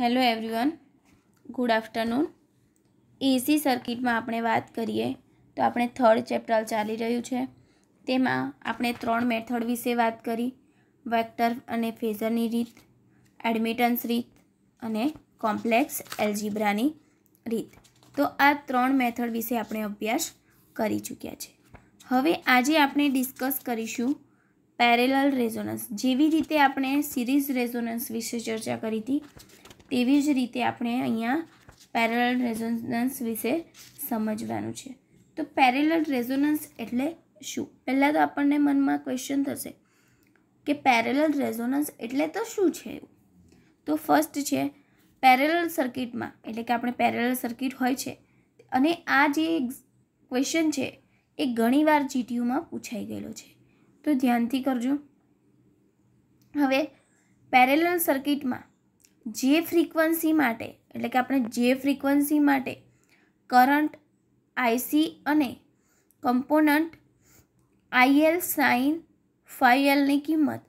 hello everyone good afternoon AC સર્કિટમાં આપણે વાત કરીએ તો આપણે થર્ડ ચેપ્ટર ચાલી રહ્યું છે તેમાં આપણે ત્રણ મેથડ વિશે વાત કરી વેક્ટર અને ફેઝરની રીત એડમિટન્સ રીત અને કોમ્પ્લેક્સ એલજીબ્રાની રીત તો આ ત્રણ મેથડ વિશે આપણે અભ્યાસ કરી ચૂક્યા છે હવે આજે આપણે ડિસ્કસ કરીશું પેરેલલ રેઝોનન્સ જેવી રીતે આપણે સિરીઝ રેઝોનન્સ વિશે ચર્ચા કરી હતી તેવી જ રીતે આપણે અહીંયા પેરેલલ રેઝોનન્સ વિશે સમજવાનું છે તો પેરેલલ રેઝોનન્સ એટલે શું પહેલાં તો આપણને મનમાં ક્વેશ્ચન થશે કે પેરેલલ રેઝોનન્સ એટલે તો શું છે તો ફર્સ્ટ છે પેરેલલ સર્કિટમાં એટલે કે આપણે પેરેલલ સર્કિટ હોય છે અને આ જે ક્વેશ્ચન છે એ ઘણીવાર જીટીયુમાં પૂછાઈ ગયેલો છે તો ધ્યાનથી કરજો હવે પેરેલલ સર્કિટમાં જે ફ્રીક્વન્સી માટે એટલે કે આપણે જે ફ્રીક્વન્સી માટે કરંટ આઈસી અને કમ્પોનન્ટ આઈએલ સાઇન ફાઈએલની કિંમત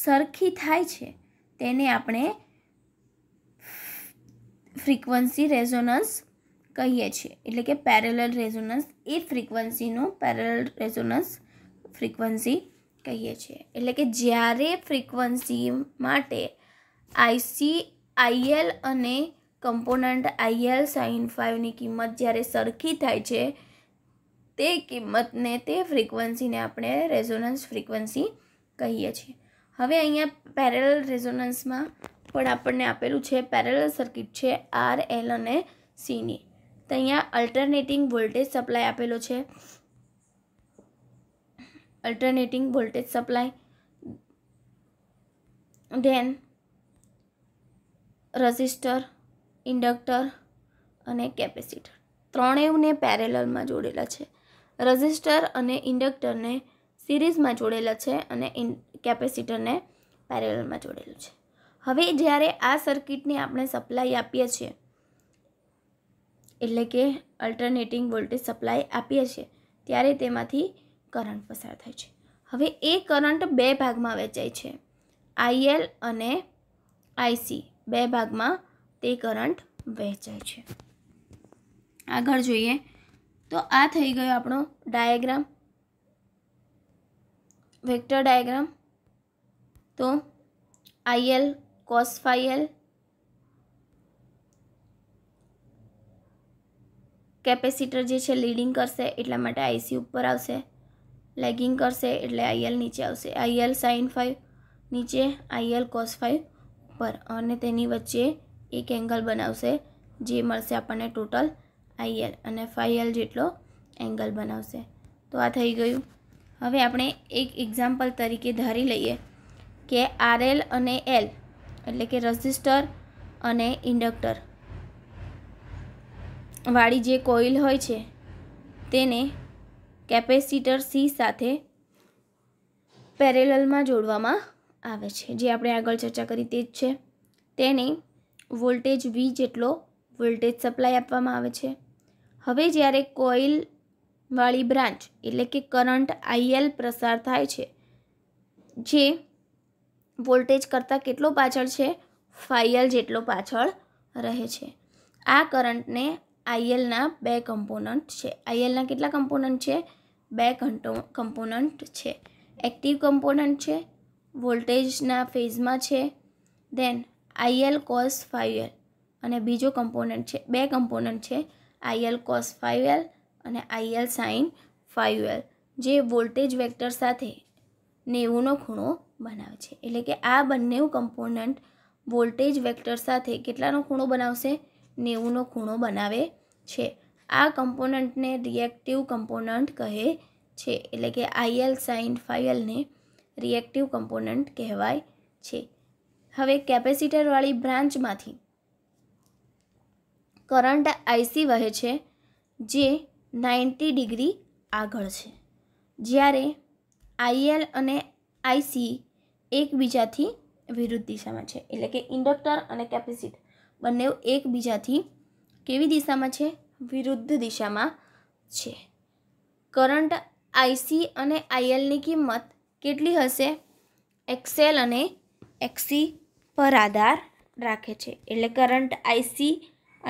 સરખી થાય છે તેને આપણે ફ્રીક્વન્સી રેઝોનન્સ કહીએ છીએ એટલે કે પેરેલલ રેઝોનન્સ એ ફ્રીક્વન્સીનું પેરેલલ રેઝોનન્સ ફ્રીક્વન્સી કહીએ છીએ એટલે કે જ્યારે ફ્રીક્વન્સી માટે આઈસી આઈએલ અને કમ્પોનન્ટ આઈએલ સાઇન ફાઇવની કિંમત જ્યારે સરખી થાય છે તે કિંમતને તે ફ્રીક્વન્સીને આપણે રેઝોનન્સ ફ્રીક્વન્સી કહીએ છીએ હવે અહીંયા પેરેલલ રેઝોનન્સમાં પણ આપણને આપેલું છે પેરેલ સર્કિટ છે આર એલ અને સીની તો અહીંયા અલ્ટરનેટિંગ વોલ્ટેજ સપ્લાય આપેલો છે alternating voltage supply then resistor inductor અને કેપેસિટર ત્રણેયને પેરેલલમાં જોડેલા છે રઝિસ્ટર અને ઇન્ડક્ટરને સિરીઝમાં જોડેલા છે અને કેપેસિટરને પેરેલલમાં જોડેલું છે હવે જ્યારે આ સર્કિટને આપણે સપ્લાય આપીએ છીએ એટલે કે અલ્ટરનેટિંગ વોલ્ટેજ સપ્લાય આપીએ છીએ ત્યારે તેમાંથી કરંટ પસાર થાય છે હવે એ કરંટ બે ભાગમાં વહેંચાય છે આઈએલ અને આઈસી બે ભાગમાં તે કરંટ વહેંચાય છે આગળ જોઈએ તો આ થઈ ગયો આપણો ડાયાગ્રામ વેક્ટર ડાયાગ્રામ તો આઈએલ કોસફાઈએલ કેપેસિટર જે છે લીડિંગ કરશે એટલા માટે આઈસી ઉપર આવશે લેગિંગ કરશે એટલે આઈએલ નીચે આવશે આઈએલ સાઇન ફાઇવ નીચે આઈએલ કોસ ફાઇવ પર અને તેની વચ્ચે એક એંગલ બનાવશે જે મળશે આપણને ટોટલ આઈએલ અને ફાઈએલ જેટલો એંગલ બનાવશે તો આ થઈ ગયું હવે આપણે એક એક્ઝામ્પલ તરીકે ધારી લઈએ કે આરએલ અને એલ એટલે કે રજિસ્ટર અને ઇન્ડક્ટર વાળી જે કોઇલ હોય છે તેને કેપેસિટર સી સાથે પેરેલલમાં જોડવામાં આવે છે જે આપણે આગળ ચર્ચા કરી તે જ છે તેને વોલ્ટેજ વી જેટલો વોલ્ટેજ સપ્લાય આપવામાં આવે છે હવે જ્યારે કોઇલવાળી બ્રાન્ચ એટલે કે કરંટ આઈએલ પ્રસાર થાય છે જે વોલ્ટેજ કરતાં કેટલો પાછળ છે ફાઈએલ જેટલો પાછળ રહે છે આ કરંટને આઈએલના બે કમ્પોનન્ટ છે આઈએલના કેટલા કમ્પોનન્ટ છે બે કંટો કમ્પોનન્ટ છે એક્ટિવ કમ્પોનન્ટ છે વોલ્ટેજના ફેઝમાં છે દેન આઈએલ કોસ ફાઈવ અને બીજો કમ્પોનન્ટ છે બે કમ્પોનન્ટ છે આઈએલ કોસ ફાઈવ અને આઈએલ સાઇન ફાઈવ જે વોલ્ટેજ વેક્ટર સાથે નેવુંનો ખૂણો બનાવે છે એટલે કે આ બંને કમ્પોનન્ટ વોલ્ટેજ વેક્ટર સાથે કેટલાનો ખૂણો બનાવશે નેવુંનો ખૂણો બનાવે છે આ કમ્પોનન્ટને રિએક્ટિવ કમ્પોનન્ટ કહે છે એટલે કે આઈએલ સાઇન ફાઈવને રિએક્ટિવ કમ્પોનન્ટ કહેવાય છે હવે કેપેસિટરવાળી બ્રાન્ચમાંથી કરંટ આઈસી વહે છે જે નાઇન્ટી ડિગ્રી આગળ છે જ્યારે આઈએલ અને આઈસી એકબીજાથી વિરુદ્ધ દિશામાં છે એટલે કે ઇન્ડક્ટર અને કેપેસિટર બંને એકબીજાથી કેવી દિશામાં છે વિરુદ્ધ દિશામાં છે કરંટ આઈસી અને આઈએલની કિંમત કેટલી હશે એક્સેલ અને એક્સી પર આધાર રાખે છે એટલે કરંટ આઈસી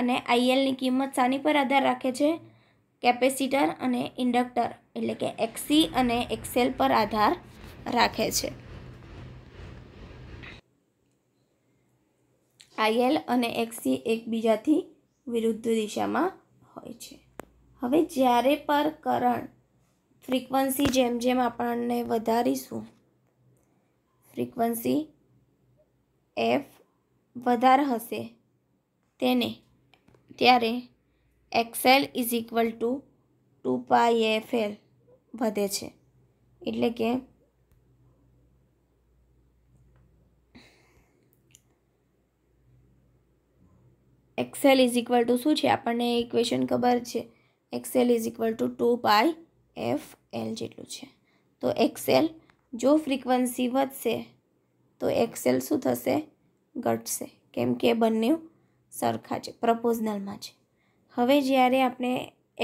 અને આઈએલની કિંમત શાની પર આધાર રાખે છે કેપેસિટર અને ઇન્ડક્ટર એટલે કે એક્સી અને એક્સેલ પર આધાર રાખે છે આઈએલ અને એક્સી એકબીજાથી વિરુદ્ધ દિશામાં હોય છે હવે જ્યારે પર કરંટ ફ્રીક્વન્સી જેમ જેમ આપણને વધારીશું ફ્રીક્વન્સી એફ વધારે હશે તેને ત્યારે XL is equal to two pi f L વધે છે એટલે કે એક્સેલ ઇઝ ઇક્વલ ટુ શું છે આપણને ઇક્વેશન ખબર છે XL is equal to two pi f L જેટલું છે તો એક્સેલ જો ફ્રીક્વન્સી વધશે તો એક્સેલ શું થશે ઘટશે કેમ કે બંને સરખા છે પ્રપોઝનલમાં છે હવે જ્યારે આપણે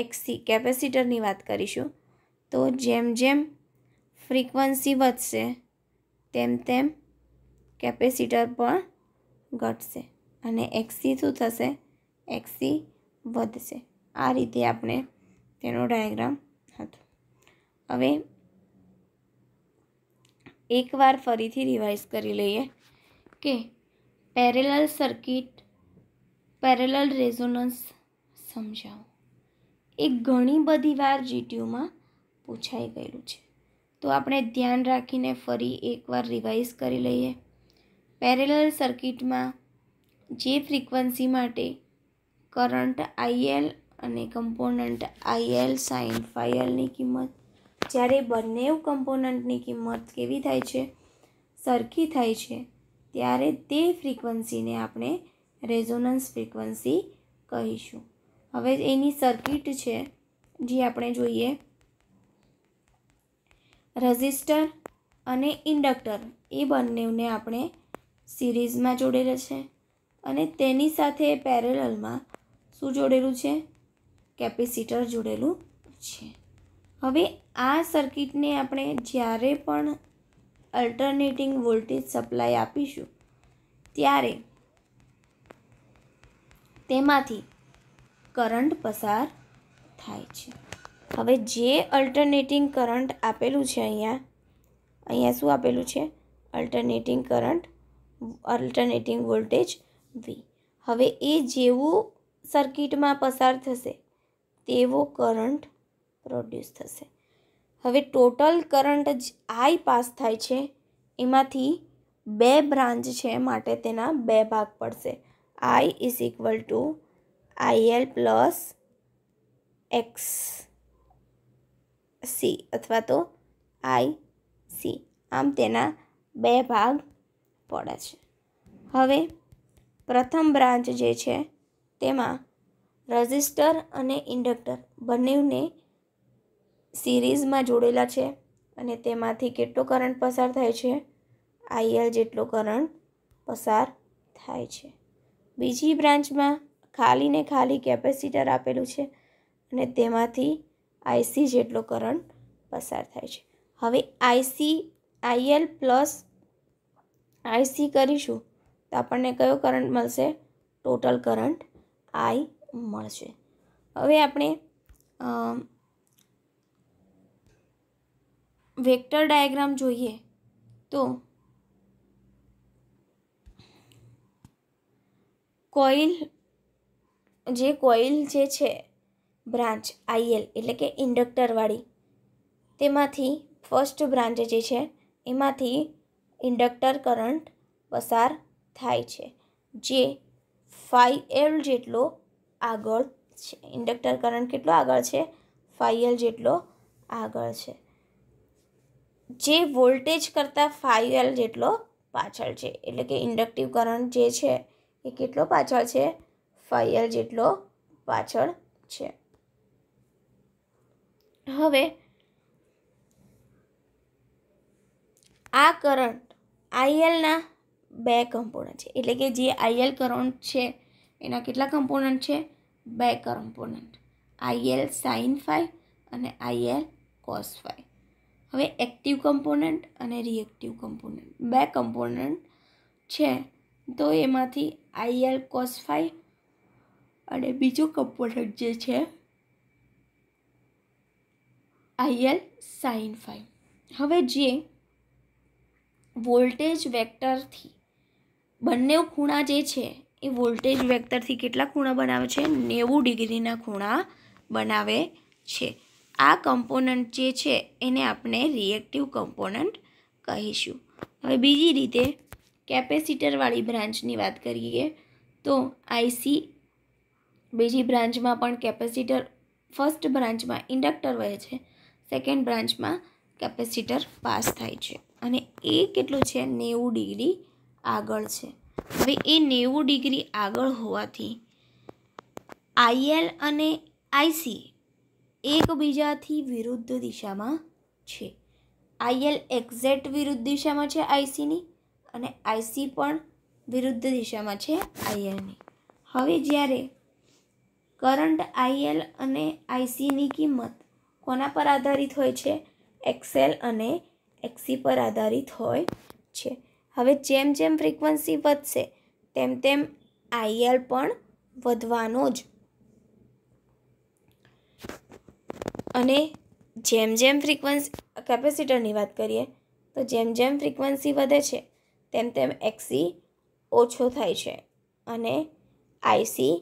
એક્સી કેપેસિટરની વાત કરીશું તો જેમ જેમ ફ્રીક્વન્સી વધશે તેમ તેમ કેપેસિટર પણ ઘટશે અને એક્સી શું થશે એક્સી વધશે આ રીતે આપણે તેનો ડાયાગ્રામ હવે એકવાર ફરીથી રિવાઇઝ કરી લઈએ કે પેરેલલ સર્કિટ પેરેલલ રેઝોનન્સ સમજાવો એ ઘણી બધી વાર જીટીયુમાં પૂછાઈ ગયેલું છે તો આપણે ધ્યાન રાખીને ફરી એકવાર રિવાઇઝ કરી લઈએ પેરેલલ સર્કિટમાં જે ફ્રીક્વન્સી માટે કરંટ આઈએલ અને કમ્પોનન્ટ આઈએલ સાઇન ફાઈએલની કિંમત જ્યારે બંને કમ્પોનન્ટની કિંમત કેવી થાય છે સરખી થાય છે ત્યારે તે ફ્રીક્વન્સીને આપણે રેઝોનન્સ ફ્રીક્વન્સી કહીશું હવે એની સર્કિટ છે જે આપણે જોઈએ રજિસ્ટર અને ઇન્ડક્ટર એ બંનેને આપણે સિરીઝમાં જોડેલા છે અને તેની સાથે પેરેલલમાં શું જોડેલું છે કેપેસિટર જોડેલું છે હવે આ સર્કિટને આપણે જ્યારે પણ અલ્ટરનેટિંગ વોલ્ટેજ સપ્લાય આપીશું ત્યારે તેમાંથી કરંટ પસાર થાય છે હવે જે અલ્ટરનેટિંગ કરંટ આપેલું છે અહીંયા અહીંયા શું આપેલું છે alternating current alternating voltage V હવે એ જેવું સર્કિટમાં પસાર થશે તેવો કરંટ પ્રોડ્યુસ થશે હવે ટોટલ કરંટ જ આઈ પાસ થાય છે એમાંથી બે બ્રાન્ચ છે માટે તેના બે ભાગ પડશે I is equal to IL plus X C અથવા તો આઈ સી આમ તેના બે ભાગ પડે છે હવે પ્રથમ બ્રાન્ચ જે છે તેમાં રજિસ્ટર અને ઇન્ડક્ટર બંનેને સિરીઝમાં જોડેલા છે અને તેમાંથી કેટલો કરંટ પસાર થાય છે આઈએલ જેટલો કરંટ પસાર થાય છે બીજી બ્રાન્ચમાં ખાલીને ખાલી કેપેસિટર આપેલું છે અને તેમાંથી આઈસી જેટલો કરંટ પસાર થાય છે હવે આઈસી આઈએલ પ્લસ આઈસી કરીશું તો આપણને કયો કરંટ મળશે ટોટલ કરંટ આઈ મળશે હવે આપણે વેક્ટર ડાયાગ્રામ જોઈએ તો કોઈલ જે કોઈલ જે છે બ્રાન્ચ આઈએલ એટલે કે ઇન્ડક્ટરવાળી તેમાંથી ફર્સ્ટ બ્રાન્ચ જે છે એમાંથી ઇન્ડક્ટર કરંટ પસાર થાય છે જે ફાઈ એલ જેટલો આગળ છે ઇન્ડક્ટર કરંટ કેટલો આગળ છે ફાઈ એલ જેટલો આગળ છે જે વોલ્ટેજ કરતાં ફાઇવ એલ જેટલો પાછળ છે એટલે કે ઇન્ડક્ટિવ કરંટ જે છે એ કેટલો પાછળ છે ફાઇવ એલ જેટલો પાછળ છે હવે આ કરંટ આઈએલના બે કમ્પોનન્ટ છે એટલે કે જે આઈએલ કરંટ છે એના કેટલા કમ્પોનન્ટ છે બે કમ્પોનન્ટ આઈએલ સાઇન ફાઈ અને આઈએલ કોસ ફાઈ હવે એક્ટિવ કમ્પોનન્ટ અને રિએક્ટિવ કમ્પોનન્ટ બે કમ્પોનન્ટ છે તો એમાંથી આઈએલ કોસ ફાઈવ અને બીજો કમ્પોનન્ટ જે છે આઈએલ સાઇન ફાઈવ હવે જે વોલ્ટેજ વેક્ટરથી બંને ખૂણા જે છે એ વોલ્ટેજ વેક્ટરથી કેટલા ખૂણા બનાવે છે નેવું ડિગ્રીના ખૂણા બનાવે છે આ કમ્પોનન્ટ જે છે એને આપણે રિએક્ટિવ કમ્પોનન્ટ કહીશું હવે બીજી રીતે કેપેસિટરવાળી બ્રાન્ચની વાત કરીએ તો આઈસી બીજી બ્રાન્ચમાં પણ કેપેસિટર ફર્સ્ટ બ્રાન્ચમાં ઇન્ડક્ટર વહે છે સેકન્ડ બ્રાન્ચમાં કેપેસિટર પાસ થાય છે અને એ કેટલું છે નેવું ડિગ્રી આગળ છે હવે એ નેવું ડિગ્રી આગળ હોવાથી આઈએલ અને આઈસી એકબીજાથી વિરુદ્ધ દિશામાં છે આઈએલ એક્ઝેક્ટ વિરુદ્ધ દિશામાં છે આઈસીની અને આઈસી પણ વિરુદ્ધ દિશામાં છે આઈએલની હવે જ્યારે કરંટ આઈએલ અને આઈસીની કિંમત કોના પર આધારિત હોય છે એક્સેલ અને એક્સી પર આધારિત હોય છે હવે જેમ જેમ ફ્રીક્વન્સી વધશે તેમ તેમ આઈએલ પણ વધવાનો જ અને જેમ જેમ ફ્રીક્વન્સી કેપેસિટરની વાત કરીએ તો જેમ જેમ ફ્રીક્વન્સી વધે છે તેમ તેમ એક્સી ઓછો થાય છે અને આઈસી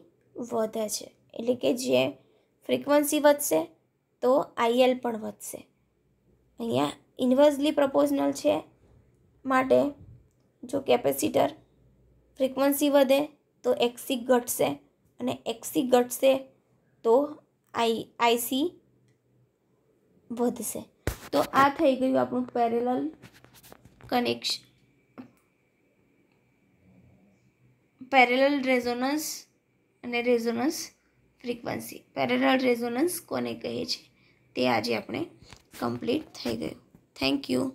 વધે છે એટલે કે જે ફ્રીક્વન્સી વધશે તો આઈએલ પણ વધશે અહીંયા ઇન્વર્સલી પ્રપોઝનલ છે માટે જો કેપેસિટર ફ્રીક્વન્સી વધે તો એક્સી ઘટશે અને એક્સી ઘટશે તો આઈ આઈસી વધશે તો આ થઈ ગયું આપણું પેરેલલ કનેક્શન પેરેલલ રેઝોનન્સ અને રેઝોનન્સ ફ્રીક્વન્સી પેરેલલ રેઝોનન્સ કોને કહીએ છીએ તે આજે આપણે કમ્પ્લીટ થઈ ગયું થેન્ક યુ